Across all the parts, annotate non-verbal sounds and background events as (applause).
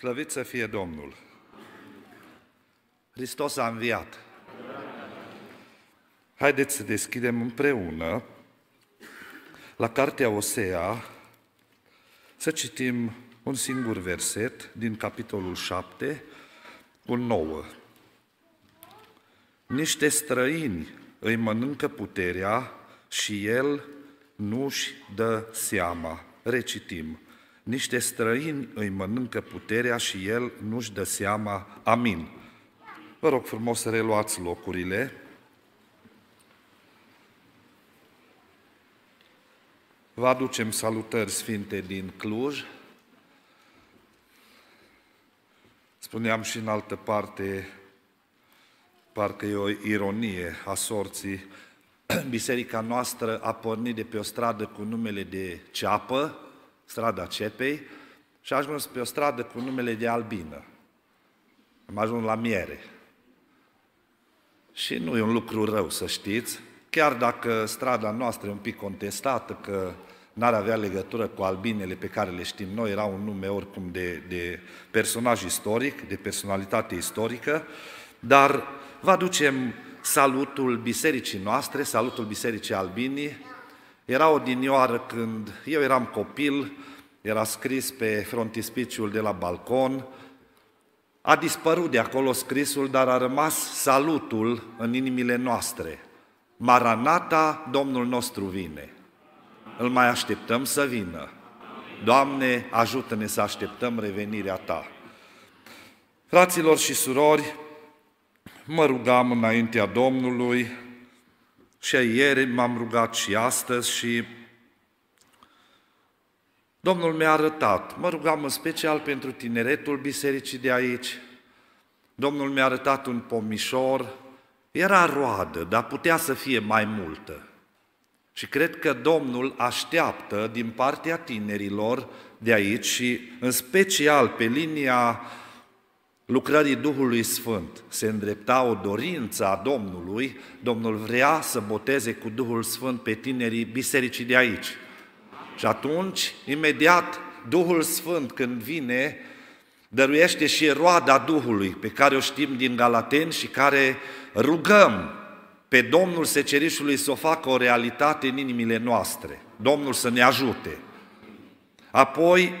Slăvit să fie Domnul! Hristos a înviat! Haideți să deschidem împreună la Cartea Osea, să citim un singur verset din capitolul 7, cu 9. Niște străini îi mănâncă puterea și el nu-și dă seama. Recitim niște străini îi mănâncă puterea și el nu-și dă seama. Amin. Vă rog frumos să reluați locurile. Vă aducem salutări sfinte din Cluj. Spuneam și în altă parte, parcă e o ironie a sorții, (clears throat) biserica noastră a pornit de pe o stradă cu numele de ceapă, strada Cepei și a ajuns pe o stradă cu numele de Albină. Am ajuns la Miere. Și nu e un lucru rău, să știți, chiar dacă strada noastră e un pic contestată, că n-ar avea legătură cu albinele pe care le știm noi, era un nume oricum de, de personaj istoric, de personalitate istorică, dar vă aducem salutul bisericii noastre, salutul bisericii albinii, era o dinioară când eu eram copil, era scris pe frontispiciul de la balcon, a dispărut de acolo scrisul, dar a rămas salutul în inimile noastre. Maranata, Domnul nostru vine. Îl mai așteptăm să vină. Doamne, ajută-ne să așteptăm revenirea Ta. Fraților și surori, mă rugam înaintea Domnului și ieri m-am rugat și astăzi și Domnul mi-a arătat, mă rugam în special pentru tineretul bisericii de aici, Domnul mi-a arătat un pomișor, era roadă, dar putea să fie mai multă. Și cred că Domnul așteaptă din partea tinerilor de aici și în special pe linia lucrării Duhului Sfânt se îndrepta o dorință a Domnului, Domnul vrea să boteze cu Duhul Sfânt pe tinerii bisericii de aici. Și atunci, imediat, Duhul Sfânt când vine, dăruiește și roada Duhului, pe care o știm din Galateni și care rugăm pe Domnul Secerișului să o facă o realitate în inimile noastre. Domnul să ne ajute. Apoi,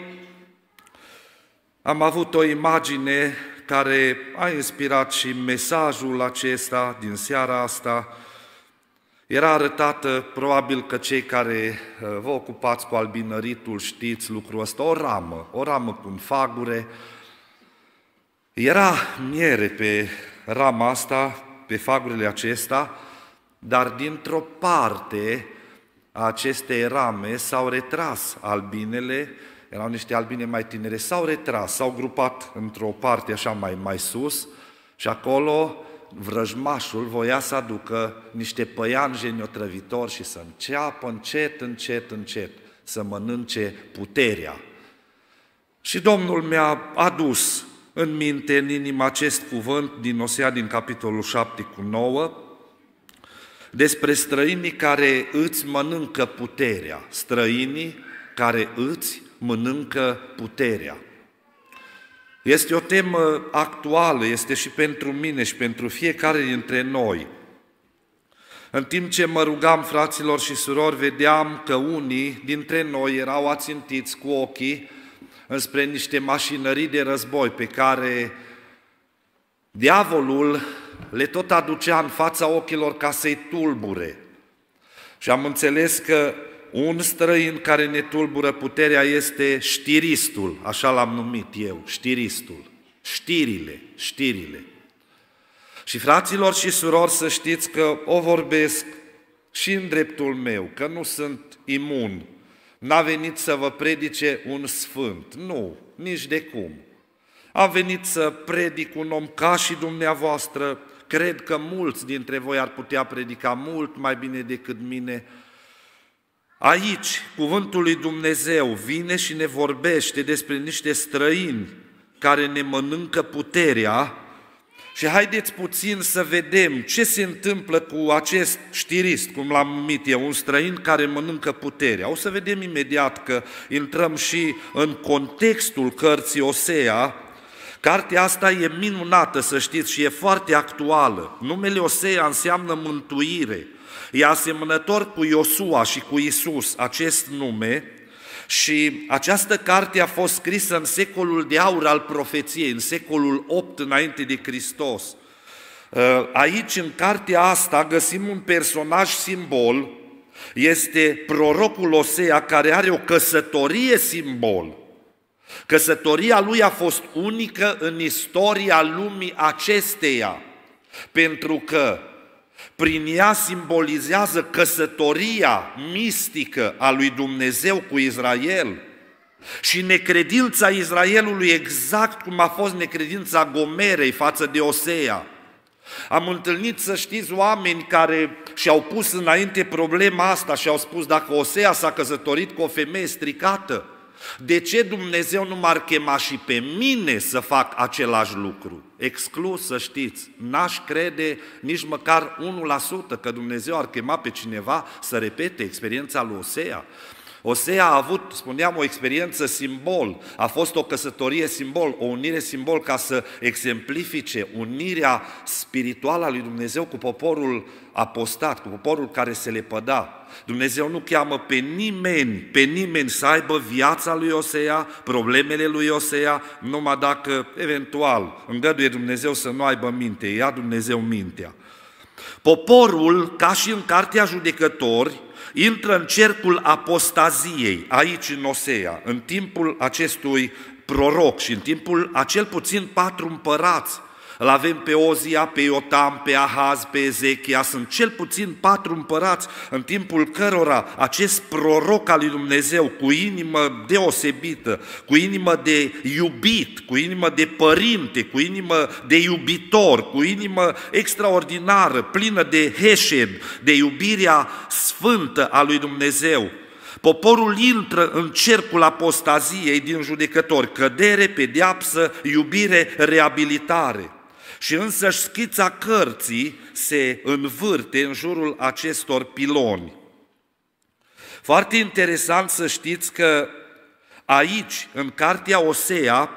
am avut o imagine care a inspirat și mesajul acesta din seara asta. Era arătată, probabil că cei care uh, vă ocupați cu albinăritul știți lucrul ăsta, o ramă, o ramă cu fagure. Era miere pe rama asta, pe fagurile acesta, dar dintr-o parte a acestei rame s-au retras albinele, erau niște albine mai tinere, s-au retras, s-au grupat într-o parte așa mai, mai sus și acolo vrăjmașul voia să aducă niște păian geniotrăvitor și să înceapă încet, încet, încet să mănânce puterea. Și Domnul mi-a adus în minte, în inimă, acest cuvânt din Osea, din capitolul 7 cu 9, despre străinii care îți mănâncă puterea, străinii care îți mănâncă puterea. Este o temă actuală, este și pentru mine și pentru fiecare dintre noi. În timp ce mă rugam, fraților și surori, vedeam că unii dintre noi erau ațintiți cu ochii înspre niște mașinării de război pe care diavolul le tot aducea în fața ochilor ca să-i tulbure. Și am înțeles că un străin care ne tulbură puterea este știristul, așa l-am numit eu, știristul. Știrile, știrile. Și fraților și surori să știți că o vorbesc și în dreptul meu, că nu sunt imun. N-a venit să vă predice un sfânt, nu, nici de cum. A venit să predic un om ca și dumneavoastră, cred că mulți dintre voi ar putea predica mult mai bine decât mine, Aici, cuvântul lui Dumnezeu vine și ne vorbește despre niște străini care ne mănâncă puterea și haideți puțin să vedem ce se întâmplă cu acest știrist, cum l-am numit eu, un străin care mănâncă puterea. O să vedem imediat că intrăm și în contextul cărții Osea, Cartea asta e minunată, să știți, și e foarte actuală. Numele Osea înseamnă mântuire. E asemănător cu Iosua și cu Isus acest nume și această carte a fost scrisă în secolul de aur al profeției, în secolul 8 înainte de Hristos. Uh, aici, în cartea asta, găsim un personaj simbol, este prorocul Osea, care are o căsătorie simbol. Căsătoria lui a fost unică în istoria lumii acesteia, pentru că prin ea simbolizează căsătoria mistică a lui Dumnezeu cu Israel și necredința Israelului exact cum a fost necredința Gomerei față de Osea. Am întâlnit, să știți, oameni care și-au pus înainte problema asta și au spus dacă Osea s-a căsătorit cu o femeie stricată, de ce Dumnezeu nu m-ar chema și pe mine să fac același lucru? Exclus, să știți, n-aș crede nici măcar 1% că Dumnezeu ar chema pe cineva să repete experiența lui Osea. Osea a avut, spuneam, o experiență simbol, a fost o căsătorie simbol, o unire simbol ca să exemplifice unirea spirituală a lui Dumnezeu cu poporul apostat, cu poporul care se lepăda. Dumnezeu nu cheamă pe nimeni, pe nimeni să aibă viața lui Osea, problemele lui Osea, numai dacă, eventual, îngăduie Dumnezeu să nu aibă minte, ia Dumnezeu mintea. Poporul, ca și în cartea judecători, intră în cercul apostaziei aici în Osea, în timpul acestui proroc și în timpul acel puțin patru împărați îl avem pe Ozia, pe Iotam, pe Ahaz, pe Ezechia, sunt cel puțin patru împărați în timpul cărora acest proroc al lui Dumnezeu cu inimă deosebită, cu inimă de iubit, cu inimă de părinte, cu inimă de iubitor, cu inimă extraordinară, plină de heșed, de iubirea sfântă a lui Dumnezeu, Poporul intră în cercul apostaziei din judecători, cădere, pediapsă, iubire, reabilitare. Și însă schița cărții se învârte în jurul acestor piloni. Foarte interesant să știți că aici, în cartea Osea,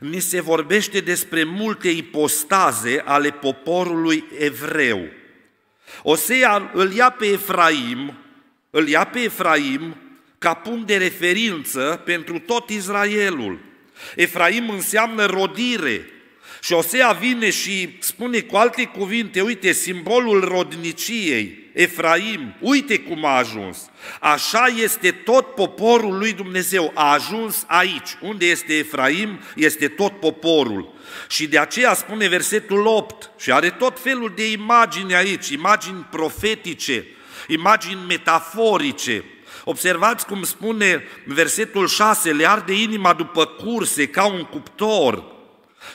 ni se vorbește despre multe ipostaze ale poporului evreu. Osea îl ia pe Efraim, îl ia pe Efraim ca punct de referință pentru tot Israelul. Efraim înseamnă rodire, și Osea vine și spune cu alte cuvinte, uite, simbolul rodniciei, Efraim, uite cum a ajuns. Așa este tot poporul lui Dumnezeu, a ajuns aici. Unde este Efraim, este tot poporul. Și de aceea spune versetul 8 și are tot felul de imagini aici, imagini profetice, imagini metaforice. Observați cum spune versetul 6, le arde inima după curse ca un cuptor.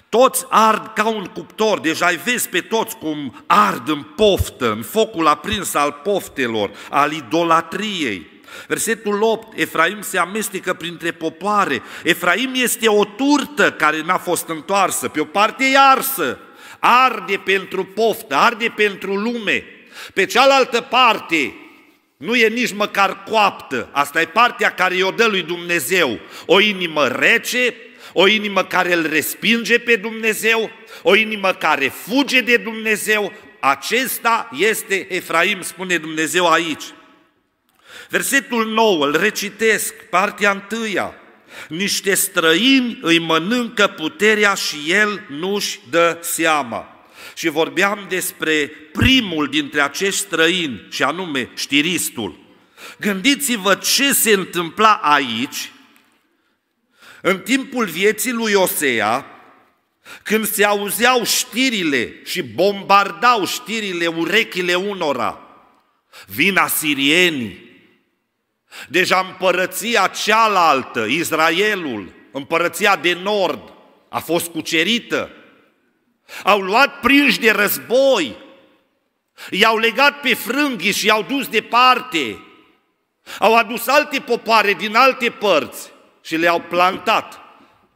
Toți ard ca un cuptor, deja deci ai vezi pe toți cum ard în poftă, în focul aprins al poftelor, al idolatriei. Versetul 8, Efraim se amestecă printre popoare. Efraim este o turtă care n-a fost întoarsă, pe o parte e arsă, arde pentru poftă, arde pentru lume. Pe cealaltă parte, nu e nici măcar coaptă, asta e partea care i-o dă lui Dumnezeu. O inimă rece, o inimă care îl respinge pe Dumnezeu, o inimă care fuge de Dumnezeu, acesta este Efraim, spune Dumnezeu aici. Versetul 9, îl recitesc, partea întâia. Niște străini îi mănâncă puterea și el nu-și dă seama. Și vorbeam despre primul dintre acești străini, și anume știristul. Gândiți-vă ce se întâmpla aici în timpul vieții lui Osea, când se auzeau știrile și bombardau știrile urechile unora, vin asirienii, deja împărăția cealaltă, Israelul, împărăția de nord, a fost cucerită, au luat prinși de război, i-au legat pe frânghi și i-au dus departe, au adus alte popoare din alte părți, și le-au plantat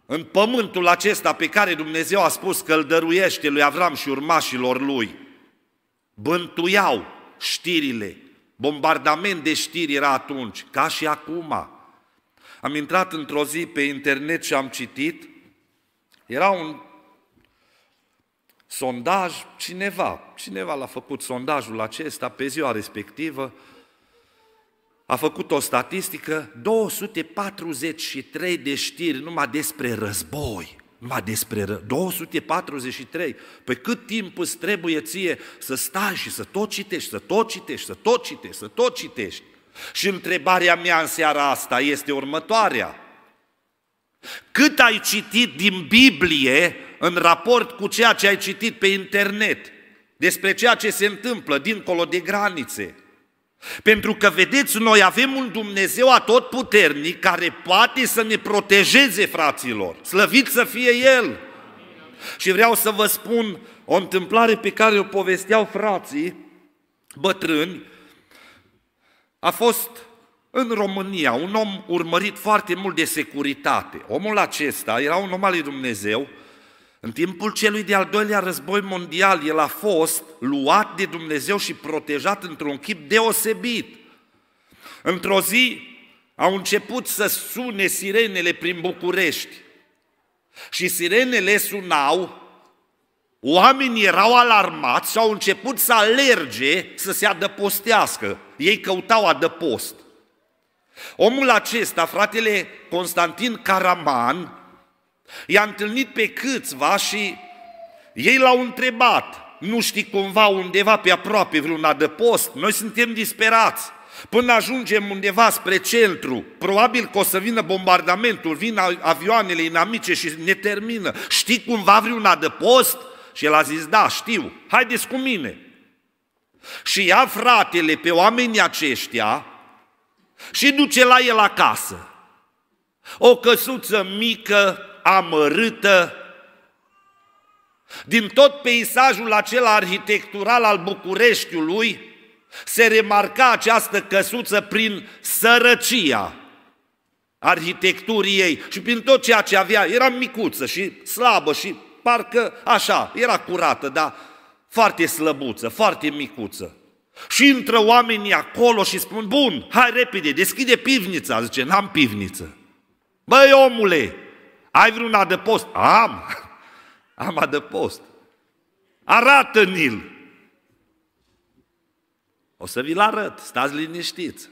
în pământul acesta pe care Dumnezeu a spus că îl dăruiește lui Avram și urmașilor lui. Bântuiau știrile, bombardament de știri era atunci, ca și acum. Am intrat într-o zi pe internet și am citit, era un sondaj, cineva, cineva l-a făcut sondajul acesta pe ziua respectivă a făcut o statistică, 243 de știri numai despre război. Numai despre ră... 243. Pe păi cât timp îți trebuie ție să stai și să tot citești, să tot citești, să tot citești, să tot citești? Și întrebarea mea în seara asta este următoarea. Cât ai citit din Biblie în raport cu ceea ce ai citit pe internet? Despre ceea ce se întâmplă dincolo de granițe? Pentru că, vedeți, noi avem un Dumnezeu atotputernic care poate să ne protejeze, fraților. Slăvit să fie El! Și vreau să vă spun o întâmplare pe care o povesteau frații bătrâni. A fost în România un om urmărit foarte mult de securitate. Omul acesta era un om al lui Dumnezeu, în timpul celui de-al doilea război mondial, el a fost luat de Dumnezeu și protejat într-un chip deosebit. Într-o zi au început să sune sirenele prin București. Și sirenele sunau, oamenii erau alarmați și au început să alerge să se adăpostească. Ei căutau adăpost. Omul acesta, fratele Constantin Caraman, I-a întâlnit pe câțiva și ei l-au întrebat, nu știi cumva undeva pe aproape vreun adăpost? Noi suntem disperați. Până ajungem undeva spre centru, probabil că o să vină bombardamentul, vin avioanele inamice și ne termină. Știi cumva vreun adăpost? Și el a zis, da, știu, haideți cu mine. Și ia fratele pe oamenii aceștia și duce la el acasă. O căsuță mică, amărâtă. Din tot peisajul acela arhitectural al Bucureștiului se remarca această căsuță prin sărăcia arhitecturii ei și prin tot ceea ce avea. Era micuță și slabă și parcă așa, era curată, dar foarte slăbuță, foarte micuță. Și intră oamenii acolo și spun, bun, hai repede, deschide pivnița. Zice, n-am pivniță. Băi, omule, ai vreun adăpost? Am! (laughs) Am adăpost. Arată-ni-l! O să vi-l arăt, stați liniștiți.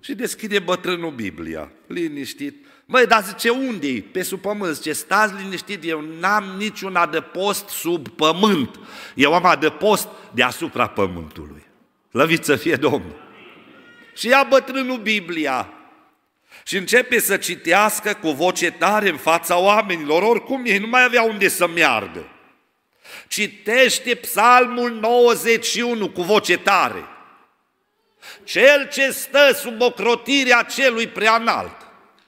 Și deschide bătrânul Biblia, liniștit. Măi, dar zice, unde Pe sub pământ. Zice, stați liniștit, eu n-am niciun adăpost sub pământ. Eu am adăpost deasupra pământului. Lăviți să fie Domnul. Și ia bătrânul Biblia, și începe să citească cu voce tare în fața oamenilor, oricum ei nu mai aveau unde să meargă. Citește psalmul 91 cu voce tare. Cel ce stă sub ocrotirea celui preanalt,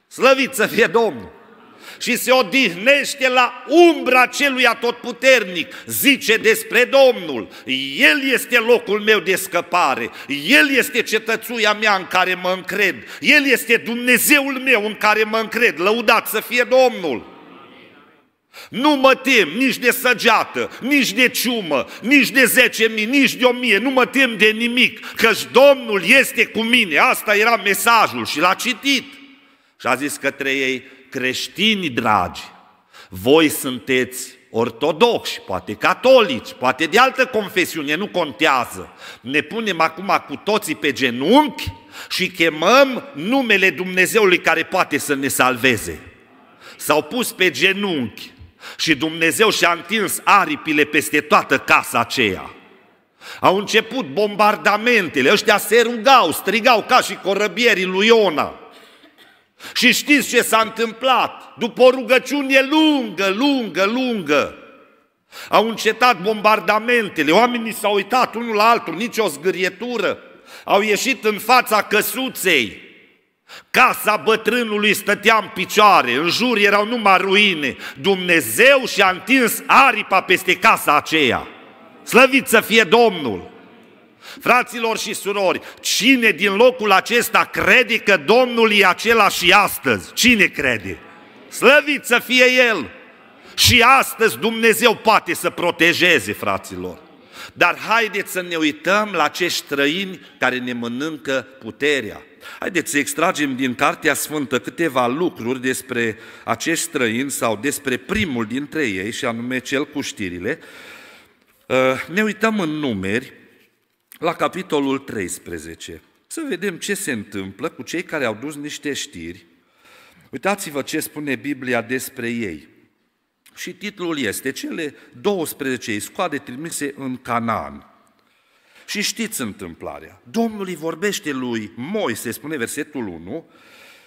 slăvit să fie Domnul, și se odihnește la umbra celui atotputernic. Zice despre Domnul, El este locul meu de scăpare, El este cetățuia mea în care mă încred, El este Dumnezeul meu în care mă încred, lăudat să fie Domnul. Nu mă tem nici de săgeată, nici de ciumă, nici de zece mii, nici de o mie, nu mă tem de nimic, căci Domnul este cu mine. Asta era mesajul și l-a citit. Și a zis către ei, creștini dragi, voi sunteți ortodoxi, poate catolici, poate de altă confesiune, nu contează. Ne punem acum cu toții pe genunchi și chemăm numele Dumnezeului care poate să ne salveze. S-au pus pe genunchi și Dumnezeu și-a întins aripile peste toată casa aceea. Au început bombardamentele, ăștia se rugau, strigau ca și corăbierii lui Iona. Și știți ce s-a întâmplat? După o rugăciune lungă, lungă, lungă, au încetat bombardamentele, oamenii s-au uitat unul la altul, nicio zgârietură, au ieșit în fața căsuței, Casa bătrânului stătea în picioare, în jur erau numai ruine. Dumnezeu și-a întins aripa peste casa aceea. Slăvit să fie Domnul! Fraților și surori, cine din locul acesta crede că Domnul e același și astăzi? Cine crede? Slăvit să fie El! Și astăzi Dumnezeu poate să protejeze, fraților. Dar haideți să ne uităm la acești străini care ne mănâncă puterea. Haideți să extragem din Cartea Sfântă câteva lucruri despre acești străini sau despre primul dintre ei, și anume cel cu știrile. Uh, ne uităm în numeri la capitolul 13. Să vedem ce se întâmplă cu cei care au dus niște știri. Uitați-vă ce spune Biblia despre ei. Și titlul este Cele 12 iscoade trimise în Canaan. Și știți întâmplarea. Domnul îi vorbește lui Moise, spune versetul 1,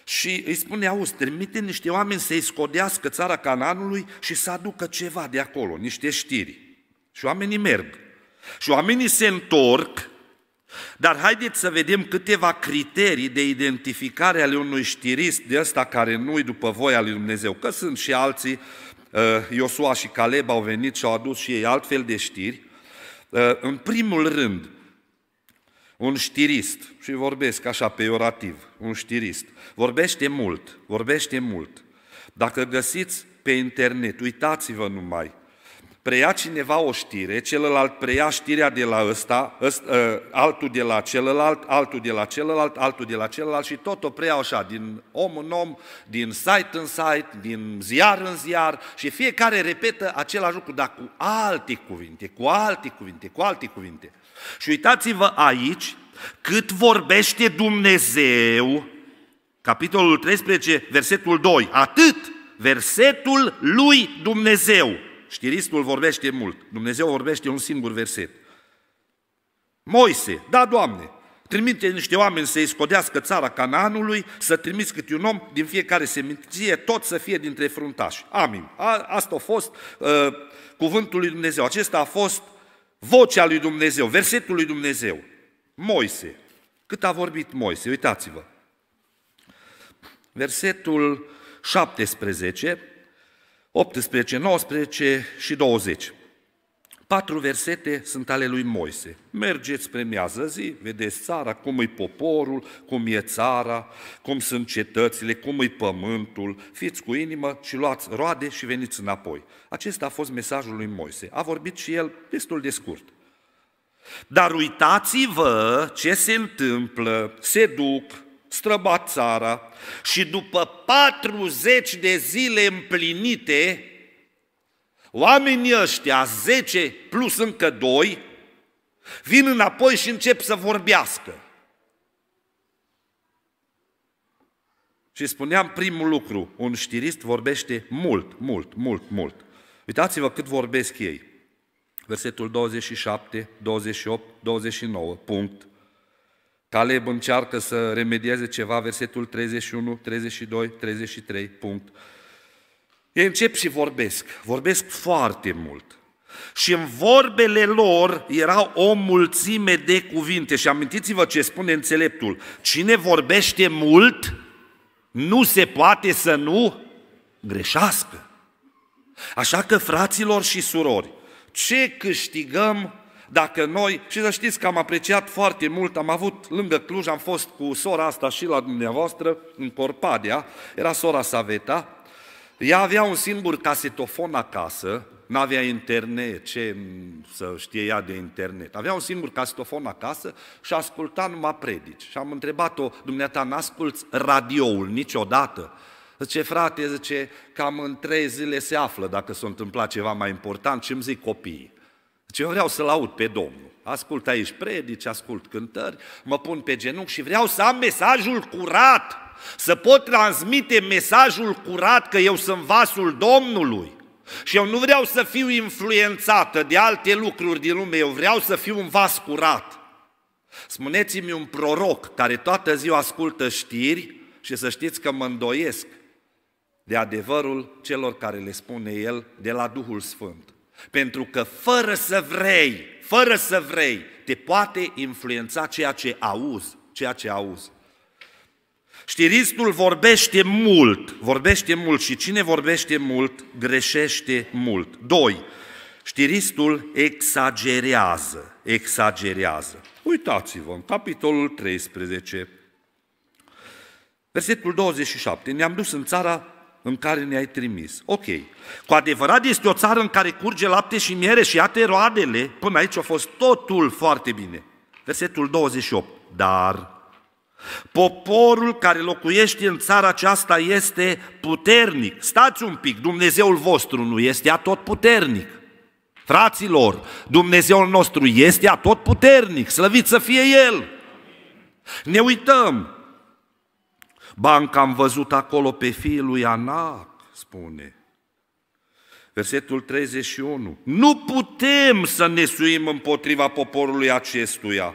și îi spune, auzi, trimite niște oameni să-i scodească țara Cananului și să aducă ceva de acolo, niște știri. Și oamenii merg. Și oamenii se întorc, dar haideți să vedem câteva criterii de identificare ale unui știrist de ăsta care nu-i după voia lui Dumnezeu, că sunt și alții, uh, Iosua și Caleb au venit și au adus și ei altfel de știri. Uh, în primul rând, un știrist, și vorbesc așa peiorativ, un știrist, vorbește mult, vorbește mult. Dacă găsiți pe internet, uitați-vă numai, preia cineva o știre, celălalt preia știrea de la ăsta, ăsta ă, altul de la celălalt, altul de la celălalt, altul de la celălalt și tot o preiau așa, din om în om, din site în site, din ziar în ziar și fiecare repetă același lucru, dar cu alte cuvinte, cu alte cuvinte, cu alte cuvinte. Și uitați-vă aici cât vorbește Dumnezeu, capitolul 13, versetul 2, atât versetul lui Dumnezeu. Știristul vorbește mult. Dumnezeu vorbește un singur verset. Moise, da, Doamne, trimite niște oameni să-i scodească țara Canaanului, să trimiți câte un om din fiecare seminție, tot să fie dintre fruntași. Amin. A, asta a fost uh, cuvântul lui Dumnezeu. Acesta a fost vocea lui Dumnezeu, versetul lui Dumnezeu. Moise. Cât a vorbit Moise? Uitați-vă. Versetul 17, 18, 19 și 20. Patru versete sunt ale lui Moise. Mergeți spre miază zi, vedeți țara, cum e poporul, cum e țara, cum sunt cetățile, cum e pământul, fiți cu inimă și luați roade și veniți înapoi. Acesta a fost mesajul lui Moise. A vorbit și el destul de scurt. Dar uitați-vă ce se întâmplă, se duc, străba țara și după 40 de zile împlinite, oamenii ăștia, 10 plus încă 2, vin înapoi și încep să vorbească. Și spuneam primul lucru, un știrist vorbește mult, mult, mult, mult. Uitați-vă cât vorbesc ei. Versetul 27, 28, 29, punct. Caleb încearcă să remedieze ceva, versetul 31, 32, 33, punct. Ei încep și vorbesc, vorbesc foarte mult. Și în vorbele lor era o mulțime de cuvinte. Și amintiți-vă ce spune înțeleptul. Cine vorbește mult, nu se poate să nu greșească. Așa că, fraților și surori, ce câștigăm dacă noi, și să știți că am apreciat foarte mult, am avut lângă Cluj, am fost cu sora asta și la dumneavoastră, în Corpadia, era sora Saveta, ea avea un singur casetofon acasă, nu avea internet, ce să știe ea de internet. Avea un singur casetofon acasă și asculta numai predici. Și am întrebat-o, dumneata, n-asculți radioul niciodată? Zice, frate, zice, cam în trei zile se află dacă s-a întâmplat ceva mai important și îmi zic copiii. Deci eu vreau să-L aud pe Domnul. Ascult aici predici, ascult cântări, mă pun pe genunchi și vreau să am mesajul curat, să pot transmite mesajul curat că eu sunt vasul Domnului. Și eu nu vreau să fiu influențată de alte lucruri din lume, eu vreau să fiu un vas curat. Spuneți-mi un proroc care toată ziua ascultă știri și să știți că mă îndoiesc de adevărul celor care le spune el de la Duhul Sfânt. Pentru că fără să vrei, fără să vrei, te poate influența ceea ce auzi, ceea ce auzi. Știristul vorbește mult, vorbește mult și cine vorbește mult, greșește mult. Doi, știristul exagerează, exagerează. Uitați-vă, în capitolul 13, versetul 27, ne-am dus în țara în care ne-ai trimis. Ok. Cu adevărat este o țară în care curge lapte și miere și iată roadele. Până aici a fost totul foarte bine. Versetul 28. Dar poporul care locuiește în țara aceasta este puternic. Stați un pic, Dumnezeul vostru nu este tot puternic. Fraților, Dumnezeul nostru este tot puternic, slăvit să fie El. Ne uităm, Banca am văzut acolo pe fiul lui Anac, spune. Versetul 31. Nu putem să ne suim împotriva poporului acestuia,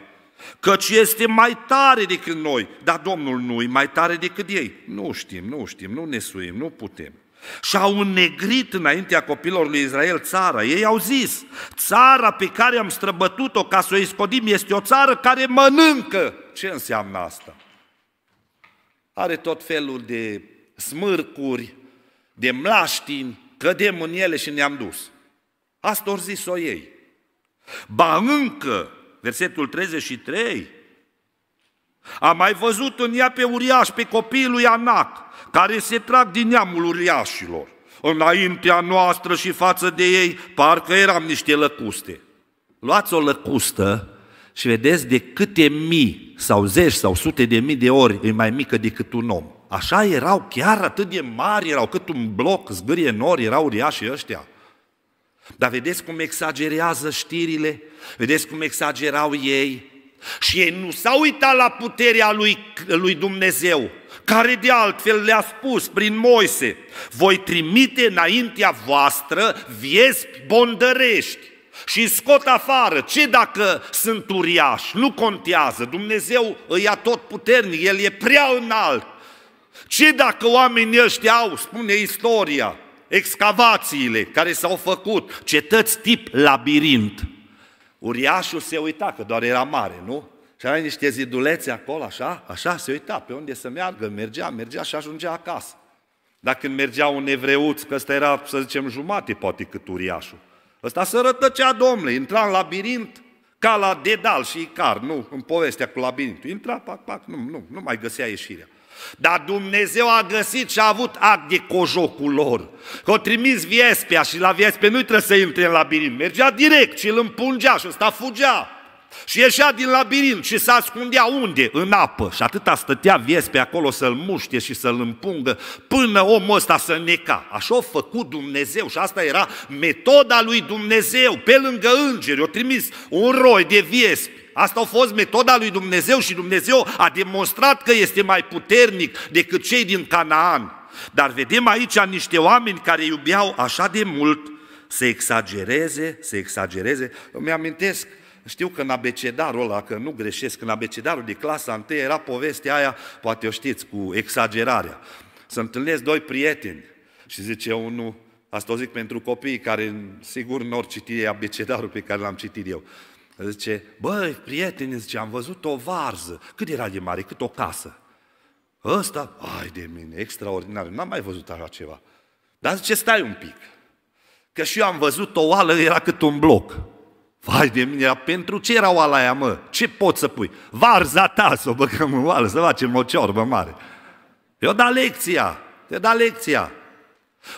căci este mai tare decât noi, dar Domnul nu e mai tare decât ei. Nu știm, nu știm, nu ne suim, nu putem. Și au negrit, înaintea copilor lui Israel țara. Ei au zis, țara pe care am străbătut-o ca să o iscodim este o țară care mănâncă. Ce înseamnă asta? Are tot felul de smârcuri, de mlaștini, cădem în ele și ne-am dus. Asta ori zis-o ei. Ba încă, versetul 33, a mai văzut în ea pe uriaș, pe copilul lui Anac, care se trag din neamul uriașilor. Înaintea noastră și față de ei, parcă eram niște lăcuste. Luați o lăcustă și vedeți de câte mii sau zeci sau sute de mii de ori e mai mică decât un om. Așa erau, chiar atât de mari erau, cât un bloc, zgârie nori, erau uriașii ăștia. Dar vedeți cum exagerează știrile? Vedeți cum exagerau ei? Și ei nu s-au uitat la puterea lui, lui Dumnezeu, care de altfel le-a spus prin Moise, voi trimite înaintea voastră viespi bondărești, și scot afară. Ce dacă sunt uriaș? Nu contează, Dumnezeu îi ia tot puternic, El e prea înalt. Ce dacă oamenii ăștia au, spune istoria, excavațiile care s-au făcut, cetăți tip labirint. Uriașul se uita, că doar era mare, nu? Și avea niște zidulețe acolo, așa, așa, se uita pe unde să meargă, mergea, mergea și ajungea acasă. Dacă mergea un evreuț, că ăsta era, să zicem, jumate poate cât uriașul, Ăsta se rătăcea, domnule, intra în labirint ca la Dedal și car, nu, în povestea cu labirintul. Intra, pac, pac, nu, nu, nu mai găsea ieșirea. Dar Dumnezeu a găsit și a avut act de cojocul lor. Că o trimis viespea și la viespe nu i trebuie să intre în labirint. Mergea direct și îl împungea și ăsta fugea. Și ieșea din labirint și se ascundea unde? În apă. Și atâta stătea viespe acolo să-l muște și să-l împungă până omul ăsta să neca. Așa a făcut Dumnezeu și asta era metoda lui Dumnezeu. Pe lângă îngeri, o trimis un roi de viespe. Asta a fost metoda lui Dumnezeu și Dumnezeu a demonstrat că este mai puternic decât cei din Canaan. Dar vedem aici niște oameni care iubeau așa de mult să exagereze, să exagereze. Îmi amintesc știu că în abecedarul ăla, că nu greșesc, în abecedarul de clasa 1 era povestea aia, poate o știți, cu exagerarea. Să întâlnesc doi prieteni și zice unul, asta o zic pentru copiii care sigur nu or citi abecedarul pe care l-am citit eu. Zice, băi, prieteni, zice, am văzut o varză. Cât era de mare? Cât o casă. Ăsta, ai de mine, extraordinar, n-am mai văzut așa ceva. Dar zice, stai un pic, că și eu am văzut o oală, era cât un bloc. Vai de mine, pentru ce era oala aia, mă? Ce poți să pui? Varza ta să o băgăm în oală, să facem o ciorbă mare. Eu da lecția, te da lecția.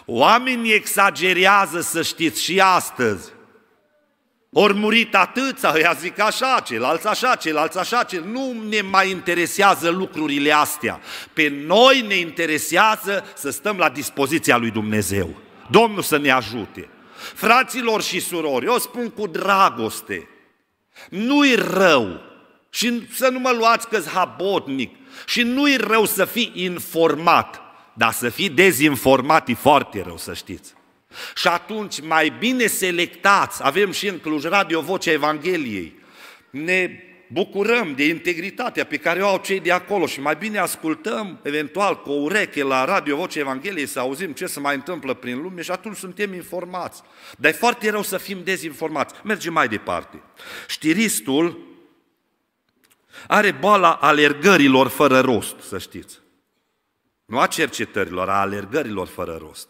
Oamenii exagerează, să știți, și astăzi. Ori murit atâția, ea zic așa, ceilalți așa, ceilalți așa, cel... nu ne mai interesează lucrurile astea. Pe noi ne interesează să stăm la dispoziția lui Dumnezeu. Domnul să ne ajute. Fraților și surori, eu spun cu dragoste, nu-i rău și să nu mă luați că habotnic și nu-i rău să fii informat, dar să fii dezinformat e foarte rău, să știți. Și atunci mai bine selectați, avem și în Cluj Radio Vocea Evangheliei, ne bucurăm de integritatea pe care o au cei de acolo și mai bine ascultăm eventual cu o ureche la Radio Voce Evangheliei să auzim ce se mai întâmplă prin lume și atunci suntem informați. Dar e foarte rău să fim dezinformați. Mergem mai departe. Știristul are boala alergărilor fără rost, să știți. Nu a cercetărilor, a alergărilor fără rost.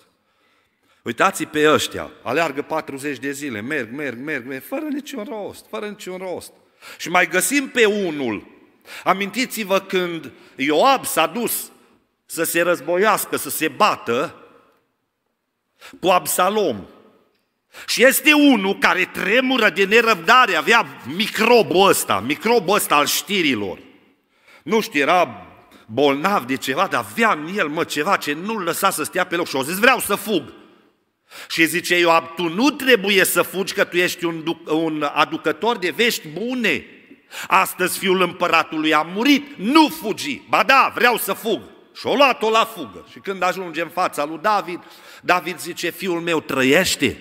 Uitați pe ăștia, aleargă 40 de zile, merg, merg, merg, merg, fără niciun rost, fără niciun rost. Și mai găsim pe unul. Amintiți-vă când Ioab s-a dus să se războiască, să se bată cu Absalom. Și este unul care tremură de nerăbdare, avea microbul ăsta, microbul ăsta al știrilor. Nu știu, era bolnav de ceva, dar avea în el, mă, ceva ce nu-l lăsa să stea pe loc și au zis, vreau să fug. Și zice Ioab, tu nu trebuie să fugi că tu ești un, un aducător de vești bune. Astăzi fiul împăratului a murit, nu fugi. Ba da, vreau să fug. Și o luat-o la fugă. Și când ajunge în fața lui David, David zice, fiul meu trăiește.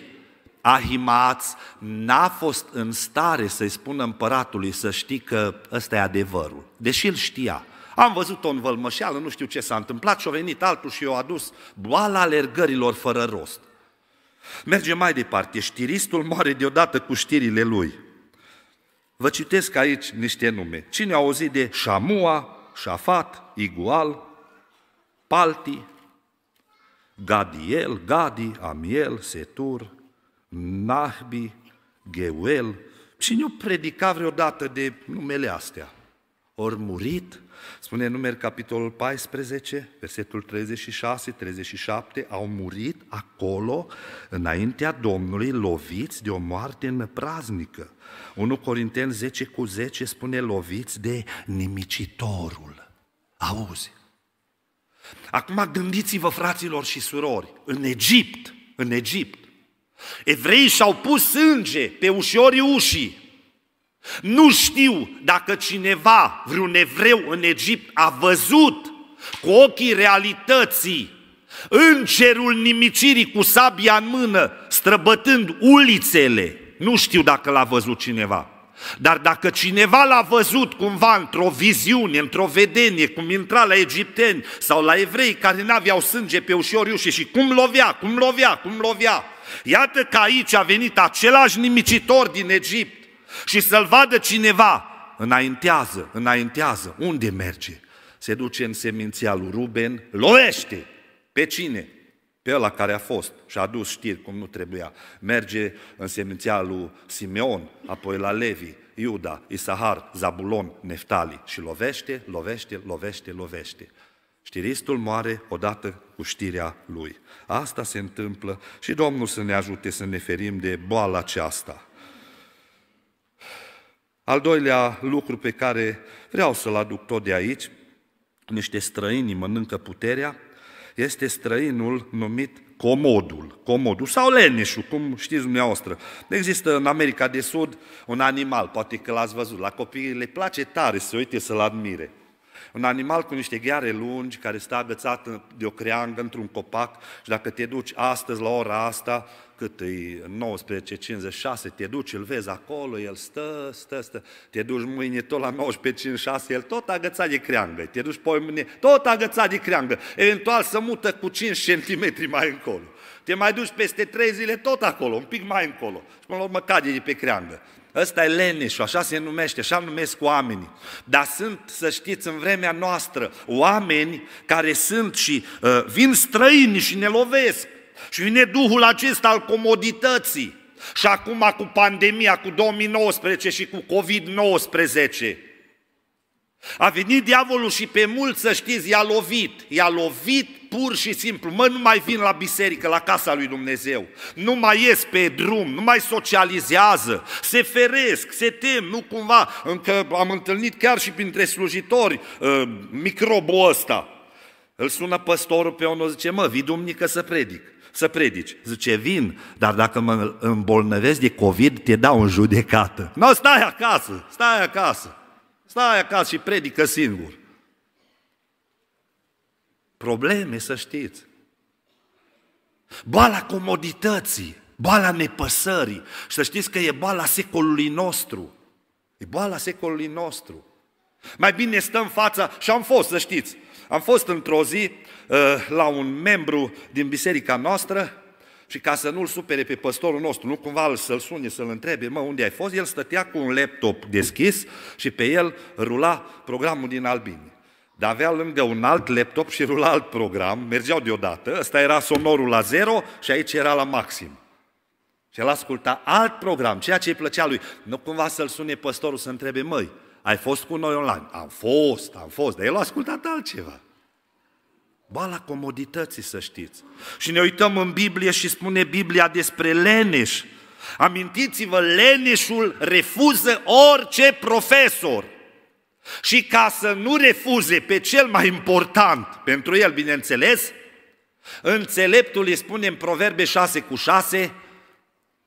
Ahimaț n-a fost în stare să-i spună împăratului să știi că ăsta e adevărul, deși îl știa. Am văzut-o în vălmășeală, nu știu ce s-a întâmplat și a venit altul și i-a adus boala alergărilor fără rost. Merge mai departe, știristul moare deodată cu știrile lui. Vă citesc aici niște nume. Cine a auzit de Shamua, Shafat, Igual, Palti, Gadiel, Gadi, Amiel, Setur, Nahbi, Geuel. Cine o predicat vreodată de numele astea? Ori murit, Spune numeri capitolul 14, versetul 36, 37, au murit acolo, înaintea Domnului, loviți de o moarte năpraznică. 1 Corinteni 10 cu 10 spune loviți de nimicitorul. Auzi? Acum gândiți-vă, fraților și surori, în Egipt, în Egipt, evreii și-au pus sânge pe ușorii ușii nu știu dacă cineva, vreun evreu în Egipt, a văzut cu ochii realității îngerul nimicirii cu sabia în mână, străbătând ulițele. Nu știu dacă l-a văzut cineva. Dar dacă cineva l-a văzut cumva într-o viziune, într-o vedenie, cum intra la egipteni sau la evrei care n-aveau sânge pe ușori ușii și cum lovea, cum lovea, cum lovea, iată că aici a venit același nimicitor din Egipt și să-l vadă cineva, înaintează, înaintează, unde merge? Se duce în seminția lui Ruben, lovește, pe cine? Pe ăla care a fost și a dus știri cum nu trebuia. Merge în seminția lui Simeon, apoi la Levi, Iuda, Isahar, Zabulon, Neftali și lovește, lovește, lovește, lovește. Știristul moare odată cu știrea lui. Asta se întâmplă și Domnul să ne ajute să ne ferim de boala aceasta. Al doilea lucru pe care vreau să-l aduc tot de aici, niște străini mănâncă puterea, este străinul numit comodul, comodul sau leneșul, cum știți dumneavoastră. Există în America de Sud un animal, poate că l-ați văzut, la copiii le place tare să uite să-l admire. Un animal cu niște gheare lungi care stă agățat de o creangă într-un copac și dacă te duci astăzi la ora asta, cât e 19.56, te duci, îl vezi acolo, el stă, stă, stă, te duci mâine tot la 19.56, el tot agățat de creangă, te duci poi mâine, tot agățat de creangă, eventual să mută cu 5 cm mai încolo. Te mai duci peste 3 zile tot acolo, un pic mai încolo și până la urmă cade de pe creangă. Ăsta e leneșul, așa se numește, așa numesc oamenii. Dar sunt, să știți, în vremea noastră, oameni care sunt și uh, vin străini și ne lovesc. Și vine duhul acesta al comodității. Și acum cu pandemia, cu 2019 și cu COVID-19, a venit diavolul și pe mult, să știți, i-a lovit, i-a lovit pur și simplu, mă, nu mai vin la biserică, la casa lui Dumnezeu, nu mai ies pe drum, nu mai socializează, se feresc, se tem, nu cumva, încă am întâlnit chiar și printre slujitori uh, microbul ăsta. Îl sună păstorul pe unul, zice, mă, vii dumnică să predic, să predici. Zice, vin, dar dacă mă îmbolnăvesc de COVID, te dau în judecată. Nu, no, stai acasă, stai acasă. Stai acasă și predică singur. Probleme, să știți. Bala comodității, bala nepăsării. Și să știți că e bala secolului nostru. E bala secolului nostru. Mai bine stăm fața, și am fost, să știți, am fost într-o zi uh, la un membru din biserica noastră și ca să nu-l supere pe păstorul nostru, nu cumva să-l sune, să-l întrebe, mă, unde ai fost, el stătea cu un laptop deschis și pe el rula programul din Albini. Dar avea lângă un alt laptop și rula alt program, mergeau deodată, ăsta era sonorul la zero și aici era la maxim. Și el asculta alt program, ceea ce îi plăcea lui. Nu cumva să-l sune păstorul să întrebe, măi, ai fost cu noi online? Am fost, am fost, dar el a ascultat altceva. Ba la comodității, să știți. Și ne uităm în Biblie și spune Biblia despre leneș. Amintiți-vă, leneșul refuză orice profesor. Și ca să nu refuze pe cel mai important, pentru el, bineînțeles, înțeleptul îi spune în Proverbe 6 cu 6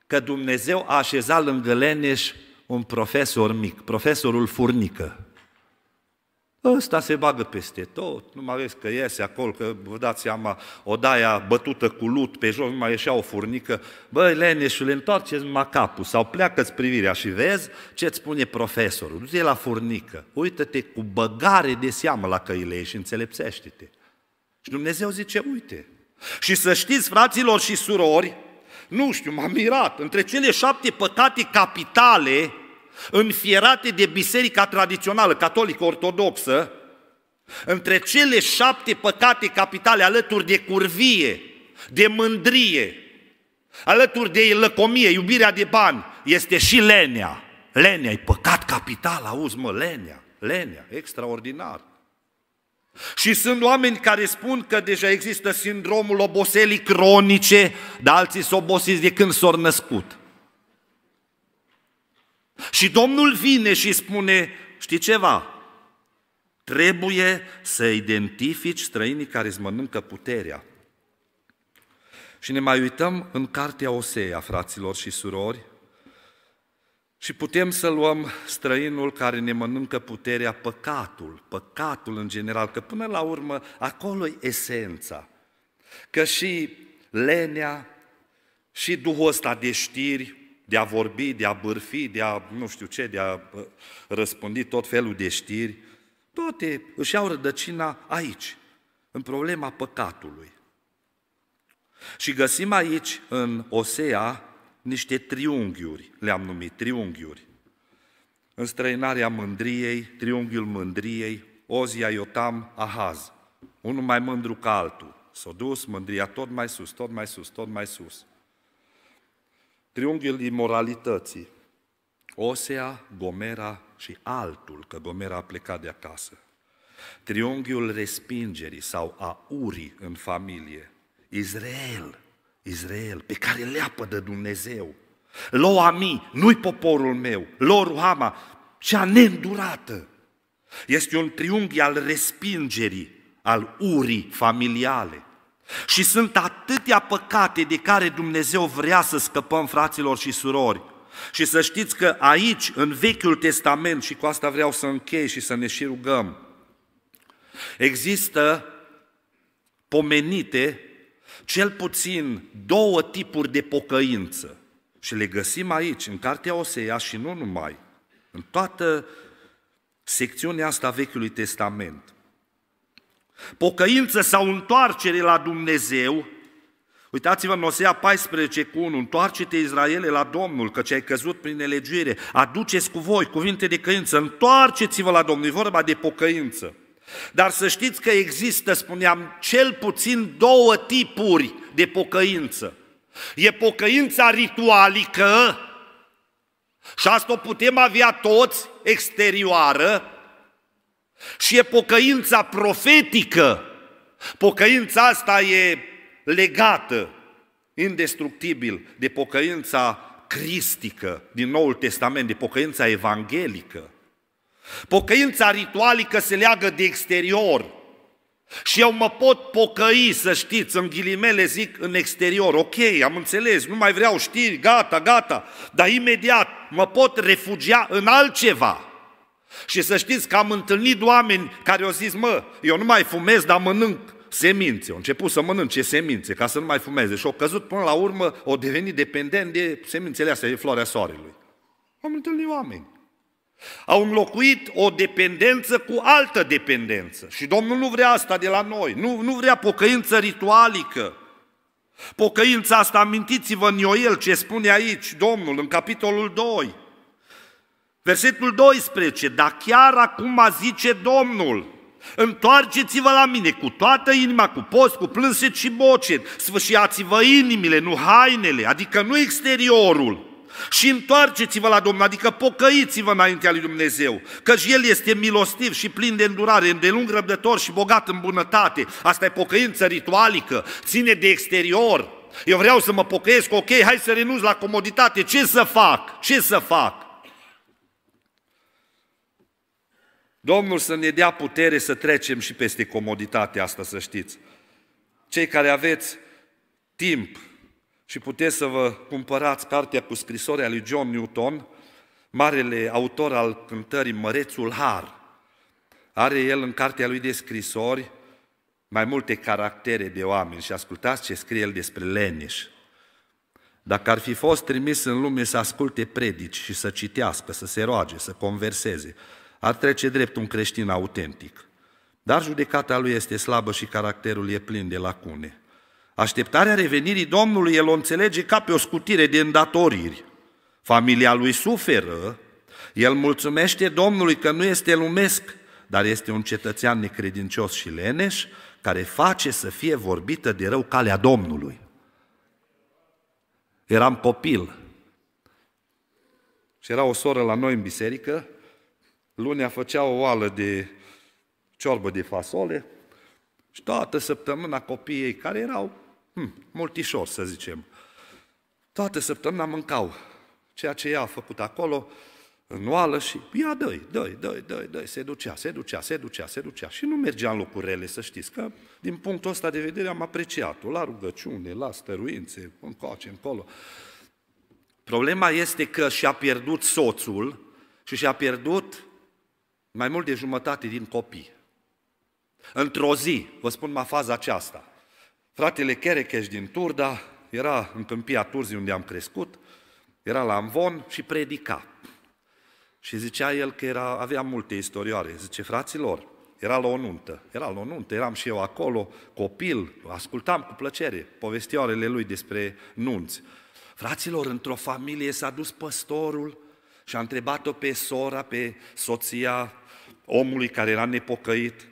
că Dumnezeu a așezat lângă leneș un profesor mic, profesorul furnică. Ăsta se bagă peste tot, nu mai ales că iese acolo, că vă dați seama, odaia bătută cu lut pe jos, nu mai ieșea o furnică. Băi, leneșule, întoarceți mă capul sau pleacă-ți privirea și vezi ce îți spune profesorul. Du-te la furnică, uită-te cu băgare de seamă la căile ei și înțelepțește-te. Și Dumnezeu zice, uite. Și să știți, fraților și surori, nu știu, m-am mirat, între cele șapte păcate capitale, înfierate de biserica tradițională, catolică-ortodoxă, între cele șapte păcate capitale, alături de curvie, de mândrie, alături de lăcomie, iubirea de bani, este și lenea. Lenea e păcat capital, auzi mă, lenea, lenea, extraordinar. Și sunt oameni care spun că deja există sindromul oboselii cronice, dar alții sunt obosiți de când s-au născut. Și Domnul vine și spune, știi ceva, trebuie să identifici străinii care îți mănâncă puterea. Și ne mai uităm în cartea Osea, fraților și surori, și putem să luăm străinul care ne mănâncă puterea, păcatul, păcatul în general, că până la urmă acolo e esența. Că și lenea, și duhul ăsta de știri, de a vorbi, de a bârfi, de a nu știu ce, de a uh, răspândi tot felul de știri, toate își au rădăcina aici, în problema păcatului. Și găsim aici, în Osea, niște triunghiuri, le-am numit triunghiuri. În străinarea mândriei, triunghiul mândriei, Ozia, Iotam, Ahaz. Unul mai mândru ca altul. S-a dus mândria tot mai sus, tot mai sus, tot mai sus triunghiul imoralității, Osea, Gomera și altul, că Gomera a plecat de acasă. Triunghiul respingerii sau a urii în familie, Israel, Israel, pe care leapă de Dumnezeu. Lo ami, nu-i poporul meu, lo ruhama, cea neîndurată. Este un triunghi al respingerii, al urii familiale, și sunt atâtea păcate de care Dumnezeu vrea să scăpăm, fraților și surori. Și să știți că aici, în Vechiul Testament, și cu asta vreau să închei și să ne și rugăm, există pomenite cel puțin două tipuri de pocăință. Și le găsim aici, în Cartea Osea și nu numai, în toată secțiunea asta a Vechiului Testament. Pocăință sau întoarcere la Dumnezeu, uitați-vă în Osea 14 cu 1, întoarce-te Israele la Domnul, că ce ai căzut prin elegire, aduceți cu voi cuvinte de căință, întoarceți-vă la Domnul, e vorba de pocăință. Dar să știți că există, spuneam, cel puțin două tipuri de pocăință. E pocăința ritualică, și asta o putem avea toți, exterioară, și e pocăința profetică. Pocăința asta e legată, indestructibil, de pocăința cristică din Noul Testament, de pocăința evanghelică. Pocăința ritualică se leagă de exterior. Și eu mă pot pocăi, să știți, în ghilimele zic în exterior, ok, am înțeles, nu mai vreau știri, gata, gata, dar imediat mă pot refugia în altceva. Și să știți că am întâlnit oameni care au zis, mă, eu nu mai fumez, dar mănânc semințe. Au început să mănânce semințe ca să nu mai fumeze și au căzut până la urmă, au devenit dependent de semințele astea, de floarea soarelui. Am întâlnit oameni. Au înlocuit o dependență cu altă dependență. Și Domnul nu vrea asta de la noi. Nu, nu vrea pocăință ritualică. Pocăința asta, amintiți-vă în Ioel ce spune aici Domnul în capitolul 2. Versetul 12, dar chiar acum zice Domnul, Întoarceți-vă la mine cu toată inima, cu post, cu plânset și bocet. Sfâșiați-vă inimile, nu hainele, adică nu exteriorul. Și întoarceți-vă la Domnul, adică pocăiți-vă înaintea lui Dumnezeu, căci El este milostiv și plin de îndurare, îndelung răbdător și bogat în bunătate. Asta e pocăință ritualică, ține de exterior. Eu vreau să mă pocăiesc, ok, hai să renunț la comoditate, ce să fac? Ce să fac? Domnul să ne dea putere să trecem și peste comoditatea asta, să știți. Cei care aveți timp și puteți să vă cumpărați cartea cu scrisoarea lui John Newton, marele autor al cântării Mărețul Har. Are el în cartea lui de scrisori mai multe caractere de oameni și ascultați ce scrie el despre leneș. Dacă ar fi fost trimis în lume să asculte predici și să citească, să se roage, să converseze, ar trece drept un creștin autentic. Dar judecata lui este slabă și caracterul e plin de lacune. Așteptarea revenirii Domnului el o înțelege ca pe o scutire de îndatoriri. Familia lui suferă, el mulțumește Domnului că nu este lumesc, dar este un cetățean necredincios și leneș, care face să fie vorbită de rău calea Domnului. Eram copil și era o soră la noi în biserică Lunea făcea o oală de ciorbă de fasole și toată săptămâna copiii care erau hm, multișori, să zicem, toată săptămâna mâncau ceea ce ea a făcut acolo, în oală și ia dă-i, dă-i, dă dă dă se ducea, se ducea, se ducea, se ducea. Și nu mergea în locuri rele, să știți, că din punctul ăsta de vedere am apreciat-o, la rugăciune, la stăruințe, încoace, încolo. Problema este că și-a pierdut soțul și și-a pierdut mai mult de jumătate din copii. Într-o zi, vă spun ma faza aceasta, fratele Cherecheș din Turda era în câmpia Turzii unde am crescut, era la Amvon și predica. Și zicea el că era, avea multe istorioare. Zice, fraților, era la o nuntă, era la o nuntă, eram și eu acolo, copil, ascultam cu plăcere povestioarele lui despre nunți. Fraților, într-o familie s-a dus păstorul și a întrebat-o pe sora, pe soția omului care era nepocăit,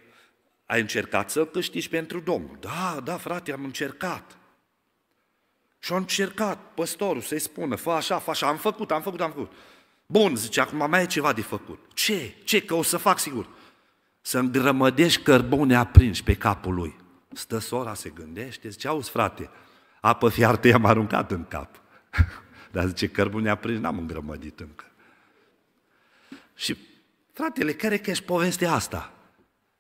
ai încercat să câștigi pentru Domnul. Da, da, frate, am încercat. Și am încercat păstorul să-i spună, fă așa, fă așa, am făcut, am făcut, am făcut. Bun, zice, acum mai e ceva de făcut. Ce? Ce? Că o să fac sigur. Să îngrămădești cărbune aprinși pe capul lui. Stă sora, se gândește, zice, auzi frate, apă fiartă i-am aruncat în cap. (laughs) Dar zice, cărbune aprinși n-am îngrămădit încă. Și Fratele, care că ești povestea asta?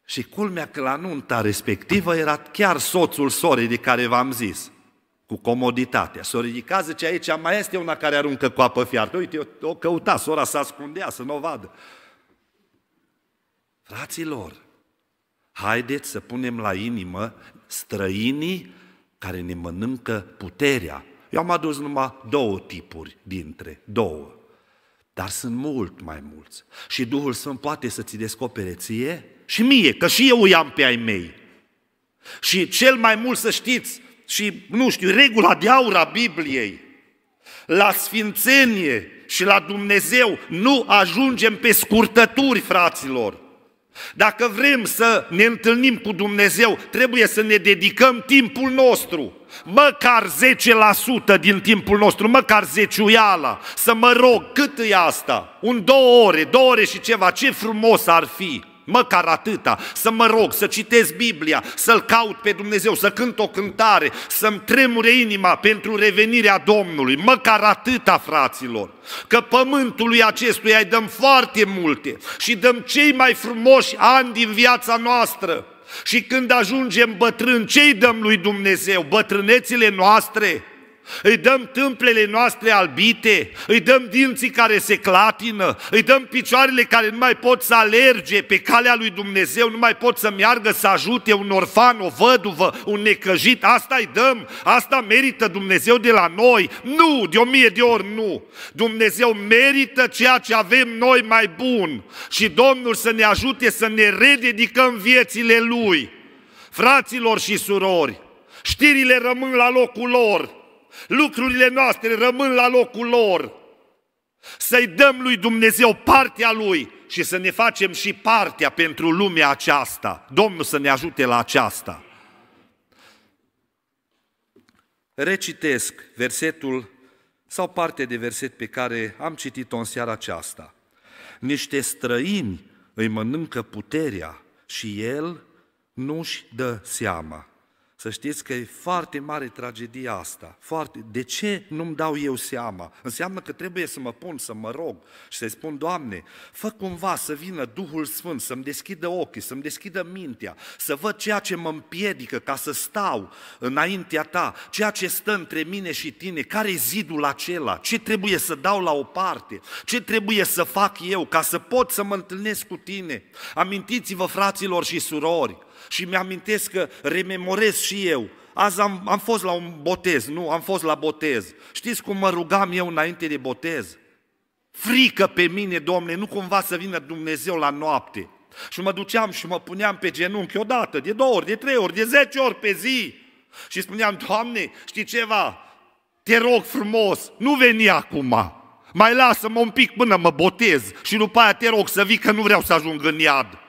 Și culmea că la nunta respectivă era chiar soțul sorei de care v-am zis, cu comoditatea. S-o ridica, zice, aici mai este una care aruncă cu apă fiartă. Uite, o căuta, sora să ascundea, să nu o vadă. Fraților, haideți să punem la inimă străinii care ne mănâncă puterea. Eu am adus numai două tipuri dintre, două. Dar sunt mult mai mulți. Și Duhul Sfânt poate să ți descopere ție și mie, că și eu i-am pe ai mei. Și cel mai mult să știți, și nu știu, regula de aur a Bibliei, la sfințenie și la Dumnezeu nu ajungem pe scurtături, fraților. Dacă vrem să ne întâlnim cu Dumnezeu, trebuie să ne dedicăm timpul nostru, măcar 10% din timpul nostru, măcar zeciuiala, să mă rog, cât e asta? Un două ore, două ore și ceva, ce frumos ar fi! măcar atâta, să mă rog, să citesc Biblia, să-L caut pe Dumnezeu, să cânt o cântare, să-mi tremure inima pentru revenirea Domnului, măcar atâta, fraților, că pământului acestuia îi dăm foarte multe și dăm cei mai frumoși ani din viața noastră. Și când ajungem bătrâni, ce dăm lui Dumnezeu? Bătrânețile noastre? îi dăm tâmplele noastre albite, îi dăm dinții care se clatină, îi dăm picioarele care nu mai pot să alerge pe calea lui Dumnezeu, nu mai pot să meargă să ajute un orfan, o văduvă, un necăjit, asta îi dăm, asta merită Dumnezeu de la noi. Nu, de o mie de ori nu. Dumnezeu merită ceea ce avem noi mai bun și Domnul să ne ajute să ne rededicăm viețile Lui. Fraților și surori, știrile rămân la locul lor, lucrurile noastre rămân la locul lor. Să-i dăm lui Dumnezeu partea lui și să ne facem și partea pentru lumea aceasta. Domnul să ne ajute la aceasta. Recitesc versetul sau parte de verset pe care am citit-o în seara aceasta. Niște străini îi mănâncă puterea și el nu-și dă seama. Să știți că e foarte mare tragedia asta. Foarte. De ce nu-mi dau eu seama? Înseamnă că trebuie să mă pun, să mă rog și să-i spun, Doamne, fă cumva să vină Duhul Sfânt, să-mi deschidă ochii, să-mi deschidă mintea, să văd ceea ce mă împiedică ca să stau înaintea Ta, ceea ce stă între mine și Tine, care e zidul acela, ce trebuie să dau la o parte, ce trebuie să fac eu ca să pot să mă întâlnesc cu Tine. Amintiți-vă, fraților și surori, și mi-amintesc că rememorez și eu. Azi am, am fost la un botez, nu, am fost la botez. Știți cum mă rugam eu înainte de botez? Frică pe mine, Domne, nu cumva să vină Dumnezeu la noapte. Și mă duceam și mă puneam pe genunchi odată, de două ori, de trei ori, de zece ori pe zi. Și spuneam, Doamne, știi ceva? Te rog frumos, nu veni acum. Mai lasă-mă un pic până mă botez și după aia te rog să vii că nu vreau să ajung în iad.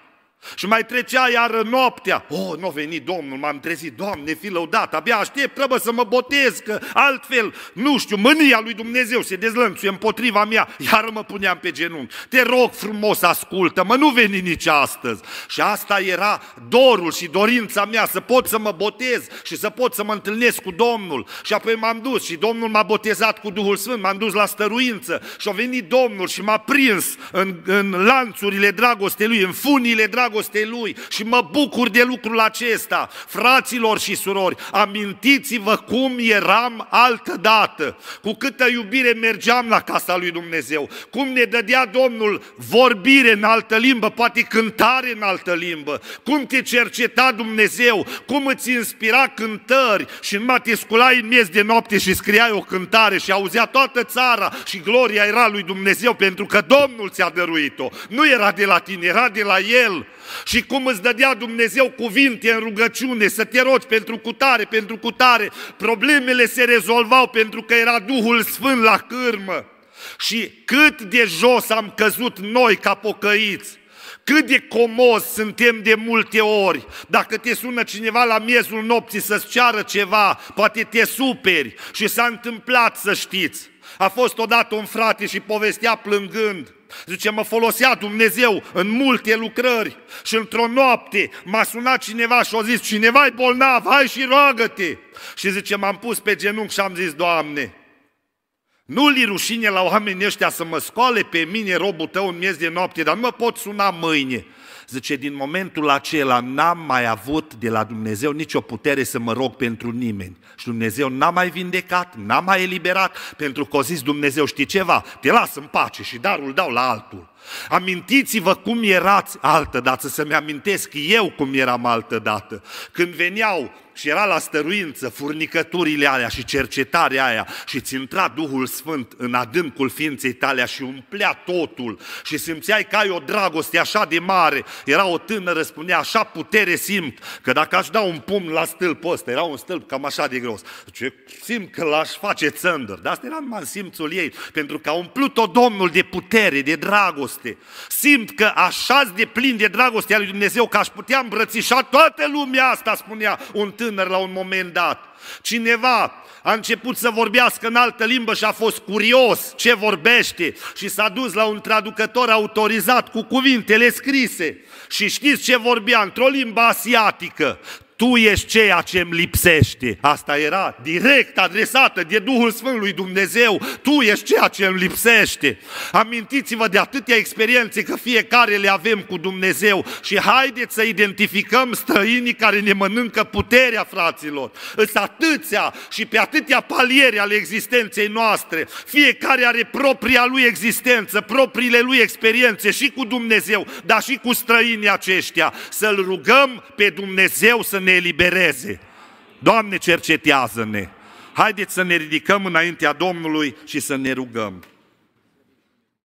Și mai trecea iară noaptea. Oh, nu a venit Domnul, m-am trezit, Doamne, fi lăudat, abia aștept, trebuie să mă botez, că altfel, nu știu, mânia lui Dumnezeu se dezlănțuie împotriva mea. Iar mă puneam pe genunchi. Te rog frumos, ascultă-mă, nu veni nici astăzi. Și asta era dorul și dorința mea, să pot să mă botez și să pot să mă întâlnesc cu Domnul. Și apoi m-am dus și Domnul m-a botezat cu Duhul Sfânt, m-am dus la stăruință și a venit Domnul și m-a prins în, în lanțurile dragostei lui, în funile dragostei dragostei Lui și mă bucur de lucrul acesta. Fraților și surori, amintiți-vă cum eram altă dată, cu câtă iubire mergeam la casa lui Dumnezeu, cum ne dădea Domnul vorbire în altă limbă, poate cântare în altă limbă, cum te cerceta Dumnezeu, cum îți inspira cântări și numai te sculai în miez de noapte și scriai o cântare și auzea toată țara și gloria era lui Dumnezeu pentru că Domnul ți-a dăruit-o. Nu era de la tine, era de la El. Și cum îți dădea Dumnezeu cuvinte în rugăciune, să te rogi pentru cutare, pentru cutare, problemele se rezolvau pentru că era Duhul Sfânt la cârmă. Și cât de jos am căzut noi ca pocăiți, cât de comos suntem de multe ori. Dacă te sună cineva la miezul nopții să-ți ceară ceva, poate te superi și s-a întâmplat să știți. A fost odată un frate și povestea plângând. Zice, mă folosea Dumnezeu în multe lucrări și într-o noapte m-a sunat cineva și a zis, cineva e bolnav, hai și roagă-te. Și zice, m-am pus pe genunchi și am zis, Doamne, nu-li rușine la oamenii ăștia să mă scoale pe mine robul tău în miez de noapte, dar nu mă pot suna mâine. Zice, din momentul acela n-am mai avut de la Dumnezeu nicio putere să mă rog pentru nimeni. Și Dumnezeu n-a mai vindecat, n-a mai eliberat, pentru că o zis Dumnezeu, știi ceva, te las în pace și darul dau la altul. Amintiți-vă cum erați altă dată, să-mi amintesc eu cum eram altă dată. Când veneau și era la stăruință furnicăturile alea și cercetarea aia și ți intra Duhul Sfânt în adâncul ființei tale și umplea totul și simțeai că ai o dragoste așa de mare. Era o tânără, spunea, așa putere simt că dacă aș da un pumn la stâlpul ăsta, era un stâlp cam așa de gros. zice, simt că l-aș face țândăr, dar asta era numai în simțul ei, pentru că a umplut-o Domnul de putere, de dragoste. Simt că așa de plin de dragoste a lui Dumnezeu că aș putea îmbrățișa toată lumea asta, spunea un tânăr tânăr la un moment dat. Cineva a început să vorbească în altă limbă și a fost curios ce vorbește și s-a dus la un traducător autorizat cu cuvintele scrise. Și știți ce vorbea într-o limbă asiatică? tu ești ceea ce îmi lipsește. Asta era direct adresată de Duhul Sfânt lui Dumnezeu. Tu ești ceea ce îmi lipsește. Amintiți-vă de atâtea experiențe că fiecare le avem cu Dumnezeu și haideți să identificăm străinii care ne mănâncă puterea, fraților. Îs atâția și pe atâtea paliere ale existenței noastre. Fiecare are propria lui existență, propriile lui experiențe și cu Dumnezeu, dar și cu străinii aceștia. Să-L rugăm pe Dumnezeu să ne elibereze. Doamne, cercetează-ne! Haideți să ne ridicăm înaintea Domnului și să ne rugăm.